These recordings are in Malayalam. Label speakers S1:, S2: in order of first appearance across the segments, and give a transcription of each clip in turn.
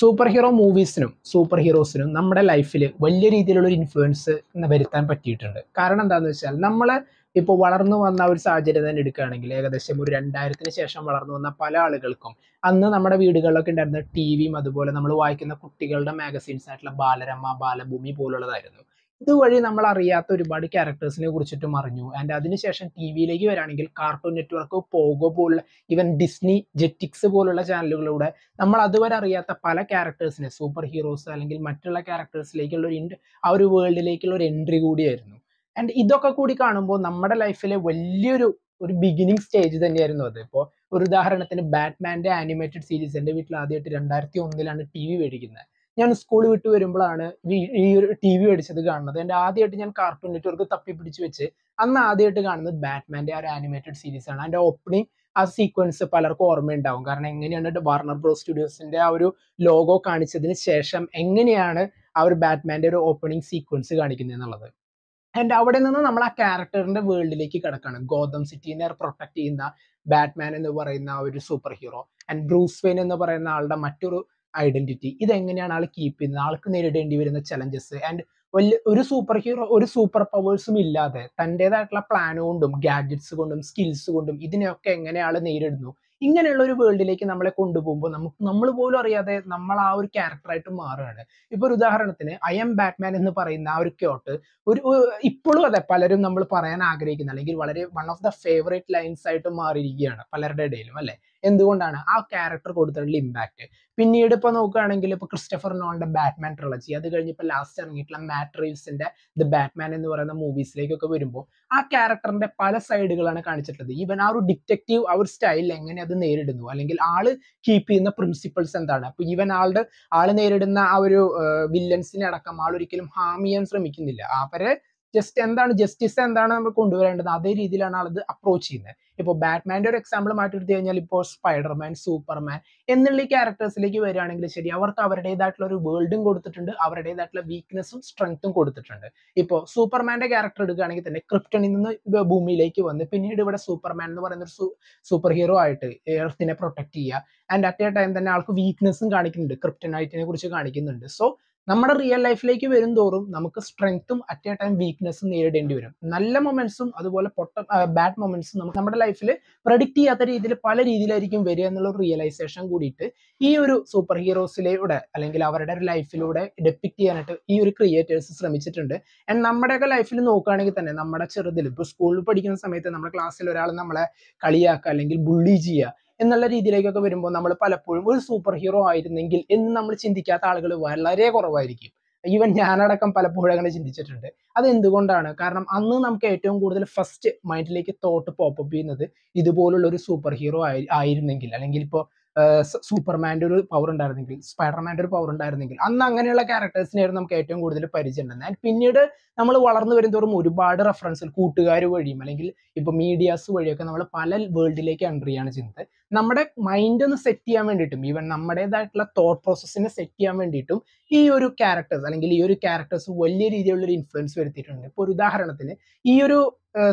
S1: സൂപ്പർ ഹീറോ മൂവീസിനും സൂപ്പർ ഹീറോസിനും നമ്മുടെ ലൈഫിൽ വലിയ രീതിയിലുള്ള ഒരു ഇൻഫ്ലുവൻസ് വരുത്താൻ പറ്റിയിട്ടുണ്ട് കാരണം എന്താണെന്ന് വെച്ചാൽ നമ്മൾ ഇപ്പോൾ വളർന്നു വന്ന ഒരു സാഹചര്യം തന്നെ എടുക്കുകയാണെങ്കിൽ ഏകദേശം ഒരു രണ്ടായിരത്തിന് ശേഷം വളർന്നു വന്ന പല ആളുകൾക്കും അന്ന് നമ്മുടെ വീടുകളിലൊക്കെ ഉണ്ടായിരുന്ന ടി വിയും അതുപോലെ നമ്മൾ വായിക്കുന്ന കുട്ടികളുടെ മാഗസീൻസ് ആയിട്ടുള്ള ബാലരമ ബാലഭൂമി പോലുള്ളതായിരുന്നു ഇതുവഴി നമ്മൾ അറിയാത്ത ഒരുപാട് ക്യാരക്ടേഴ്സിനെ കുറിച്ചിട്ടും അറിഞ്ഞു ആൻഡ് അതിനുശേഷം ടി വിയിലേക്ക് വരാണെങ്കിൽ കാർട്ടൂൺ നെറ്റ്വർക്ക് പോഗോ പോലുള്ള ഈവൻ ഡിസ്നി ജെറ്റിക്സ് പോലുള്ള ചാനലുകളിലൂടെ നമ്മൾ അതുവരെ അറിയാത്ത പല ക്യാരക്ടേഴ്സിനെ സൂപ്പർ ഹീറോസ് അല്ലെങ്കിൽ മറ്റുള്ള ക്യാരക്ടേഴ്സിലേക്കുള്ള ഒരു ആ ഒരു വേൾഡിലേക്കുള്ള ഒരു എൻട്രി കൂടിയായിരുന്നു ആൻഡ് ഇതൊക്കെ കൂടി കാണുമ്പോൾ നമ്മുടെ ലൈഫിലെ വലിയൊരു ഒരു ബിഗിനിങ് സ്റ്റേജ് തന്നെയായിരുന്നു അത് ഇപ്പോൾ ഒരു ഉദാഹരണത്തിന് ബാറ്റ്മാൻ്റെ ആനിമേറ്റഡ് സീരീസ് എൻ്റെ വീട്ടിൽ ആദ്യമായിട്ട് രണ്ടായിരത്തി ഒന്നിലാണ് ടി വി മേടിക്കുന്നത് ഞാൻ സ്കൂൾ വിട്ട് വരുമ്പോഴാണ് ഈ ഒരു ടി വി അടിച്ചത് കാണുന്നത് എൻ്റെ ആദ്യമായിട്ട് ഞാൻ കാർട്ടൂൺ നെറ്റ്വർക്ക് തപ്പി പിടിച്ച് വെച്ച് അന്ന് ആദ്യമായിട്ട് കാണുന്നത് ബാറ്റ്മാൻ്റെ ആ ഒരു ആനിമേറ്റഡ് സീരീസ് ആണ് അതിൻ്റെ ഓപ്പണിംഗ് ആ സീക്വൻസ് പലർക്കും ഓർമ്മയുണ്ടാവും കാരണം എങ്ങനെയാണ് വാർണർ ബ്രോ സ്റ്റുഡിയോസിന്റെ ആ ഒരു ലോഗോ കാണിച്ചതിന് ശേഷം എങ്ങനെയാണ് ആ ഒരു ബാറ്റ്മാൻ്റെ ഒരു ഓപ്പണിംഗ് സീക്വൻസ് കാണിക്കുന്നത് എന്നുള്ളത് ആൻഡ് അവിടെ നിന്ന് നമ്മൾ ആ ക്യാരക്ടറിന്റെ വേൾഡിലേക്ക് കിടക്കാണ് ഗോതം സിറ്റീനെ പ്രൊട്ടക്ട് ചെയ്യുന്ന ബാറ്റ്മാൻ എന്ന് പറയുന്ന ഒരു super hero and Bruce Wayne എന്ന് പറയുന്ന ആളുടെ മറ്റൊരു ഐഡന്റിറ്റി ഇതെങ്ങനെയാണ് ആൾ കീപ്പ് ചെയ്യുന്നത് ആൾക്ക് നേരിടേണ്ടി വരുന്ന ചലഞ്ചസ് ആൻഡ് വലിയ ഒരു സൂപ്പർ ഹീറോ ഒരു സൂപ്പർ പവേഴ്സും ഇല്ലാതെ തൻ്റെതായിട്ടുള്ള പ്ലാൻ കൊണ്ടും ഗാഡ്ജറ്റ്സ് കൊണ്ടും സ്കിൽസ് കൊണ്ടും ഇതിനെയൊക്കെ എങ്ങനെ ആൾ നേരിടുന്നു ഇങ്ങനെയുള്ള ഒരു വേൾഡിലേക്ക് നമ്മളെ കൊണ്ടുപോകുമ്പോൾ നമുക്ക് നമ്മൾ പോലും അറിയാതെ നമ്മൾ ആ ഒരു ക്യാരക്ടറായിട്ട് മാറുകയാണ് ഇപ്പൊ ഒരു ഉദാഹരണത്തിന് ഐ എം ബാറ്റ്മാൻ എന്ന് പറയുന്ന ആ ഒരു ക്യോട്ട് ഒരു ഇപ്പോഴും അതെ പലരും നമ്മൾ പറയാൻ ആഗ്രഹിക്കുന്ന അല്ലെങ്കിൽ വളരെ one of the favourite lines ആയിട്ട് മാറിയിരിക്കുകയാണ് പലരുടെ ഇടയിലും അല്ലെ എന്തുകൊണ്ടാണ് ആ ക്യാരക്ടർ കൊടുത്തിട്ടുള്ള ഇമ്പാക്ട് പിന്നീട് ഇപ്പൊ നോക്കുകയാണെങ്കിൽ ഇപ്പൊ ക്രിസ്റ്റഫർ നോളിന്റെ ബാറ്റ്മാൻ ട്രിളജി അത് കഴിഞ്ഞ് ഇപ്പൊ ലാസ്റ്റ് ഇറങ്ങിയിട്ടുള്ള മാറ്റ് റീവ്സിൻ്റെ ദ ബാറ്റ്മാൻ എന്ന് പറയുന്ന മൂവീസിലേക്കൊക്കെ വരുമ്പോൾ ആ ക്യാരക്ടറിന്റെ പല സൈഡുകളാണ് കാണിച്ചിട്ടുള്ളത് ഈവൻ ആ ഒരു ഡിറ്റക്റ്റീവ് ആ ഒരു സ്റ്റൈലിൽ എങ്ങനെ അത് നേരിടുന്നു അല്ലെങ്കിൽ ആള് കീപ്പ് ചെയ്യുന്ന പ്രിൻസിപ്പിൾസ് എന്താണ് അപ്പൊ ഈവൻ ആളുടെ ആള് നേരിടുന്ന ആ ഒരു വില്ലൻസിനെ അടക്കം ആളൊരിക്കലും ഹാം ചെയ്യാൻ ശ്രമിക്കുന്നില്ല അവരെ ജസ്റ്റ് എന്താണ് ജസ്റ്റിസ് എന്താണ് നമ്മൾ കൊണ്ടുവരേണ്ടത് അതേ രീതിയിലാണ് ആളത് അപ്രോച്ച് ചെയ്യുന്നത് ഇപ്പോൾ ബാറ്റ്മാൻ്റെ ഒരു എക്സാമ്പിൾ മാറ്റിയെടുത്തു കഴിഞ്ഞാൽ ഇപ്പോൾ സ്പൈഡർമാൻ സൂപ്പർമാൻ എന്നുള്ള ഈ ക്യാരക്ടേഴ്സിലേക്ക് വരികയാണെങ്കിൽ ശരി അവർക്ക് അവരുടേതായിട്ടുള്ള ഒരു വേൾഡും കൊടുത്തിട്ടുണ്ട് അവരുടേതായിട്ടുള്ള വീക്ക്നെസ്സും സ്ട്രെങ്ത്തും കൊടുത്തിട്ടുണ്ട് ഇപ്പോൾ സൂപ്പർമാൻ്റെ ക്യാരക്ടർ എടുക്കുകയാണെങ്കിൽ തന്നെ ക്രിപ്റ്റണിൽ നിന്ന് ഭൂമിയിലേക്ക് വന്ന് പിന്നീട് ഇവിടെ സൂപ്പർമാൻ എന്ന് പറയുന്ന ഒരു സൂപ്പർ ഹീറോ ആയിട്ട് എർത്തിനെ പ്രൊട്ടക്ട് ചെയ്യുക ആൻഡ് അറ്റ് എ ടൈം തന്നെ ആൾക്ക് വീക്ക്നെസ്സും കാണിക്കുന്നുണ്ട് ക്രിപ്റ്റനായിട്ടിനെ കുറിച്ച് കാണിക്കുന്നുണ്ട് സോ നമ്മുടെ റിയൽ ലൈഫിലേക്ക് വരും തോറും നമുക്ക് സ്ട്രെങ്ത്തും അറ്റ് എ ടൈം വീക്ക്നെസ്സും നേരിടേണ്ടി വരും നല്ല മൊമെന്റ്സും അതുപോലെ പൊട്ട ബാഡ് മൊമെന്റ്സും നമുക്ക് നമ്മുടെ ലൈഫിൽ പ്രഡിക്ട് ചെയ്യാത്ത രീതിയിൽ പല രീതിയിലായിരിക്കും വരിക എന്നുള്ള റിയലൈസേഷൻ കൂടിയിട്ട് ഈ ഒരു സൂപ്പർ ഹീറോസിലൂടെ അല്ലെങ്കിൽ അവരുടെ ഒരു ലൈഫിലൂടെ ഡെപ്പിക്ട് ചെയ്യാനായിട്ട് ഈ ഒരു ക്രിയേറ്റേഴ്സ് ശ്രമിച്ചിട്ടുണ്ട് ആൻഡ് നമ്മുടെയൊക്കെ ലൈഫിൽ നോക്കുകയാണെങ്കിൽ തന്നെ നമ്മുടെ ചെറുതിൽ ഇപ്പോൾ സ്കൂളിൽ പഠിക്കുന്ന സമയത്ത് നമ്മുടെ ക്ലാസ്സിൽ ഒരാൾ നമ്മളെ കളിയാക്കുക അല്ലെങ്കിൽ ബുള്ളി ചെയ്യുക എന്നുള്ള രീതിയിലേക്കൊക്കെ വരുമ്പോൾ നമ്മൾ പലപ്പോഴും ഒരു സൂപ്പർ ഹീറോ ആയിരുന്നെങ്കിൽ എന്ന് നമ്മൾ ചിന്തിക്കാത്ത ആളുകൾ വളരെ കുറവായിരിക്കും ഈവൻ ഞാനടക്കം പലപ്പോഴും അങ്ങനെ ചിന്തിച്ചിട്ടുണ്ട് അത് എന്തുകൊണ്ടാണ് കാരണം അന്ന് നമുക്ക് ഏറ്റവും കൂടുതൽ ഫസ്റ്റ് മൈൻഡിലേക്ക് തോട്ട് അപ്പ് ചെയ്യുന്നത് ഇതുപോലുള്ള ഒരു സൂപ്പർ ഹീറോ ആയി ആയിരുന്നെങ്കിൽ അല്ലെങ്കിൽ ഇപ്പോൾ സൂപ്പർമാൻ്റെ ഒരു പവർ ഉണ്ടായിരുന്നെങ്കിൽ സ്പൈഡർമാൻ്റെ ഒരു പവർ ഉണ്ടായിരുന്നെങ്കിൽ അന്ന് അങ്ങനെയുള്ള ക്യാരക്ടേഴ്സിനായിരുന്നു നമുക്ക് ഏറ്റവും കൂടുതൽ പരിചയം ആൻഡ് പിന്നീട് നമ്മൾ വളർന്നു വരുന്തോറും ഒരുപാട് റെഫറൻസിൽ കൂട്ടുകാർ വഴിയും അല്ലെങ്കിൽ ഇപ്പോൾ മീഡിയാസ് വഴിയൊക്കെ നമ്മൾ പല വേൾഡിലേക്ക് എൻട്രി ചെയ്യുകയാണ് ചെയ്യുന്നത് നമ്മുടെ മൈൻഡ് ഒന്ന് സെറ്റ് ചെയ്യാൻ വേണ്ടിയിട്ടും ഈവൻ നമ്മുടേതായിട്ടുള്ള തോട്ട് പ്രോസസ്സിനെ സെറ്റ് ചെയ്യാൻ വേണ്ടിയിട്ടും ഈ ഒരു ക്യാരക്ടേഴ്സ് അല്ലെങ്കിൽ ഈ ഒരു ക്യാരക്ടേഴ്സ് വലിയ രീതിയിലുള്ളൊരു ഇൻഫ്ലുവൻസ് വരുത്തിയിട്ടുണ്ട് ഇപ്പോൾ ഒരു ഉദാഹരണത്തിന് ഈ ഒരു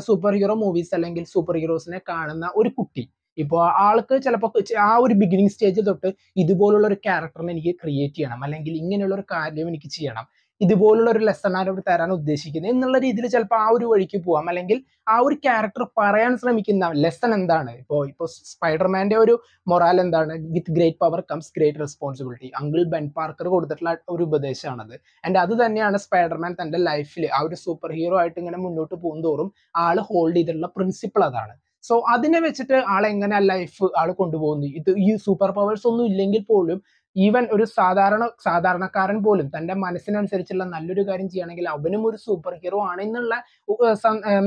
S1: സൂപ്പർ ഹീറോ മൂവീസ് അല്ലെങ്കിൽ സൂപ്പർ ഹീറോസിനെ കാണുന്ന ഒരു കുട്ടി ഇപ്പോൾ ആൾക്ക് ചിലപ്പോൾ ആ ഒരു ബിഗിനിങ് സ്റ്റേജിൽ തൊട്ട് ഇതുപോലുള്ള ഒരു ക്യാരക്ടറിനെ എനിക്ക് ക്രിയേറ്റ് ചെയ്യണം അല്ലെങ്കിൽ ഇങ്ങനെയുള്ള ഒരു കാര്യം എനിക്ക് ചെയ്യണം ഇതുപോലുള്ള ഒരു ആണ് അവർ തരാൻ ഉദ്ദേശിക്കുന്നത് എന്നുള്ള രീതിയിൽ ചിലപ്പോൾ ആ ഒരു വഴിക്ക് പോവാം അല്ലെങ്കിൽ ആ ഒരു ക്യാരക്ടർ പറയാൻ ശ്രമിക്കുന്ന ലെസൺ എന്താണ് ഇപ്പോൾ ഇപ്പോൾ സ്പൈഡർമാൻ്റെ ഒരു മൊറാൽ എന്താണ് with great power comes great responsibility uncle Ben Parker കൊടുത്തിട്ടുള്ള ഒരു ഉപദേശമാണത് ആൻഡ് അത് തന്നെയാണ് സ്പൈഡർമാൻ തൻ്റെ ലൈഫിൽ ആ ഒരു സൂപ്പർ ഹീറോ ആയിട്ട് ഇങ്ങനെ മുന്നോട്ട് തോറും ആൾ ഹോൾഡ് ചെയ്തിട്ടുള്ള പ്രിൻസിപ്പിൾ അതാണ് സോ അതിനെ വെച്ചിട്ട് ആൾ എങ്ങനെ ലൈഫ് ആൾ കൊണ്ടുപോകുന്നു ഇത് ഈ സൂപ്പർ പവേഴ്സ് ഒന്നും ഇല്ലെങ്കിൽ പോലും ഈവൻ ഒരു സാധാരണ സാധാരണക്കാരൻ പോലും തൻ്റെ മനസ്സിനനുസരിച്ചുള്ള നല്ലൊരു കാര്യം ചെയ്യണമെങ്കിൽ അവനും ഒരു സൂപ്പർ ഹീറോ ആണ് എന്നുള്ള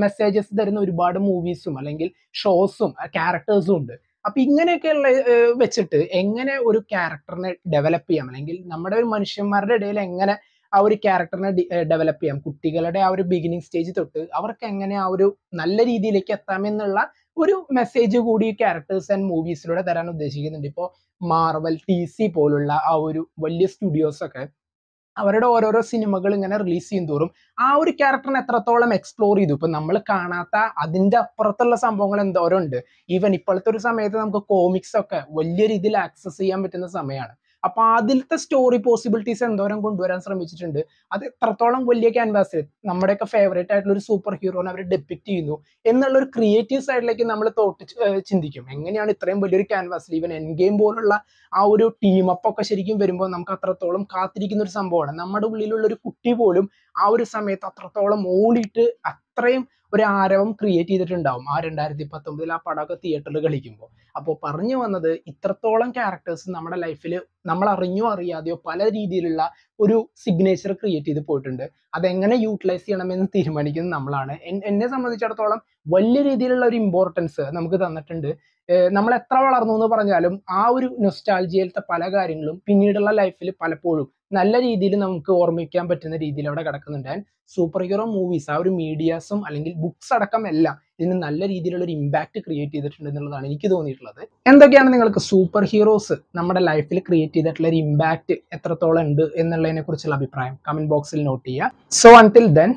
S1: മെസ്സേജസ് തരുന്ന ഒരുപാട് മൂവീസും അല്ലെങ്കിൽ ഷോസും ക്യാരക്ടേഴ്സും ഉണ്ട് അപ്പൊ ഇങ്ങനെയൊക്കെയുള്ള വെച്ചിട്ട് എങ്ങനെ ഒരു ക്യാരക്ടറിനെ ഡെവലപ്പ് ചെയ്യാം അല്ലെങ്കിൽ നമ്മുടെ ഒരു മനുഷ്യന്മാരുടെ ഇടയിൽ എങ്ങനെ ആ ഒരു ക്യാരക്ടറിനെ ഡെവലപ്പ് ചെയ്യാം കുട്ടികളുടെ ആ ഒരു ബിഗിനിങ് സ്റ്റേജ് തൊട്ട് അവർക്ക് എങ്ങനെ ആ ഒരു നല്ല രീതിയിലേക്ക് എത്താമെന്നുള്ള ഒരു മെസ്സേജ് കൂടി ക്യാരക്ടേഴ്സ് ആൻഡ് മൂവീസിലൂടെ തരാൻ ഉദ്ദേശിക്കുന്നുണ്ട് ഇപ്പോൾ മാർവൽ ടി സി പോലുള്ള ആ ഒരു വലിയ സ്റ്റുഡിയോസൊക്കെ അവരുടെ ഓരോരോ സിനിമകൾ ഇങ്ങനെ റിലീസ് ചെയ്യും തോറും ആ ഒരു ക്യാരക്ടറിനെ എത്രത്തോളം എക്സ്പ്ലോർ ചെയ്തു ഇപ്പം നമ്മൾ കാണാത്ത അതിൻ്റെ അപ്പുറത്തുള്ള സംഭവങ്ങൾ എന്തോരം ഉണ്ട് ഈവൻ ഇപ്പോഴത്തെ ഒരു സമയത്ത് നമുക്ക് കോമിക്സ് ഒക്കെ വലിയ രീതിയിൽ ആക്സസ് ചെയ്യാൻ പറ്റുന്ന സമയമാണ് അപ്പൊ അതിലത്തെ സ്റ്റോറി പോസിബിലിറ്റീസ് എന്തോരം കൊണ്ടുവരാൻ ശ്രമിച്ചിട്ടുണ്ട് അത് എത്രത്തോളം വലിയ ക്യാൻവാസിൽ നമ്മുടെയൊക്കെ ഫേവറേറ്റ് ആയിട്ടുള്ള ഒരു സൂപ്പർ ഹീറോനെ അവർ ഡെപ്പിക്ട് ചെയ്യുന്നു എന്നുള്ള ഒരു ക്രിയേറ്റീവ് സൈഡിലേക്ക് നമ്മൾ തോട്ട് ചിന്തിക്കും എങ്ങനെയാണ് ഇത്രയും വലിയൊരു ക്യാൻവാസിൽ ഈവൻ എൻ ഗെയിം പോലുള്ള ആ ഒരു ടീം ഒക്കെ ശരിക്കും വരുമ്പോൾ നമുക്ക് അത്രത്തോളം കാത്തിരിക്കുന്ന ഒരു സംഭവമാണ് നമ്മുടെ ഉള്ളിലുള്ള ഒരു കുട്ടി പോലും ആ ഒരു സമയത്ത് അത്രത്തോളം ഓടിയിട്ട് അത്രയും ഒരു ആരവം ക്രിയേറ്റ് ചെയ്തിട്ടുണ്ടാവും ആ രണ്ടായിരത്തി പത്തൊമ്പതിൽ ആ പടമൊക്കെ തിയേറ്ററിൽ കളിക്കുമ്പോൾ അപ്പോൾ പറഞ്ഞു വന്നത് ഇത്രത്തോളം ക്യാരക്ടേഴ്സ് നമ്മുടെ ലൈഫിൽ നമ്മൾ അറിഞ്ഞോ അറിയാതെയോ പല രീതിയിലുള്ള ഒരു സിഗ്നേച്ചർ ക്രിയേറ്റ് ചെയ്ത് പോയിട്ടുണ്ട് അതെങ്ങനെ യൂട്ടിലൈസ് ചെയ്യണമെന്ന് തീരുമാനിക്കുന്നത് നമ്മളാണ് എന്നെ സംബന്ധിച്ചിടത്തോളം വലിയ രീതിയിലുള്ള ഒരു ഇമ്പോർട്ടൻസ് നമുക്ക് തന്നിട്ടുണ്ട് നമ്മൾ എത്ര വളർന്നു എന്ന് പറഞ്ഞാലും ആ ഒരു നൊസ്റ്റാൾജിയയിലത്തെ പല കാര്യങ്ങളും പിന്നീടുള്ള ലൈഫിൽ പലപ്പോഴും നല്ല രീതിയിൽ നമുക്ക് ഓർമ്മിക്കാൻ പറ്റുന്ന രീതിയിൽ അവിടെ കിടക്കുന്നുണ്ട് സൂപ്പർ ഹീറോ മൂവീസ് ആ ഒരു മീഡിയാസും അല്ലെങ്കിൽ ബുക്സ് അടക്കം എല്ലാം ഇതിന് നല്ല രീതിയിലുള്ള ഒരു ഇമ്പാക്ട് ക്രിയേറ്റ് ചെയ്തിട്ടുണ്ട് എന്നുള്ളതാണ് എനിക്ക് തോന്നിയിട്ടുള്ളത് എന്തൊക്കെയാണ് നിങ്ങൾക്ക് സൂപ്പർ ഹീറോസ് നമ്മുടെ ലൈഫിൽ ക്രിയേറ്റ് ചെയ്തിട്ടുള്ള ഒരു ഇമ്പാക്ട് എത്രത്തോളം ഉണ്ട് എന്നുള്ളതിനെ കുറിച്ചുള്ള അഭിപ്രായം കമന്റ് ബോക്സിൽ നോട്ട് ചെയ്യുക സോ അൺടിൽ ദെൻ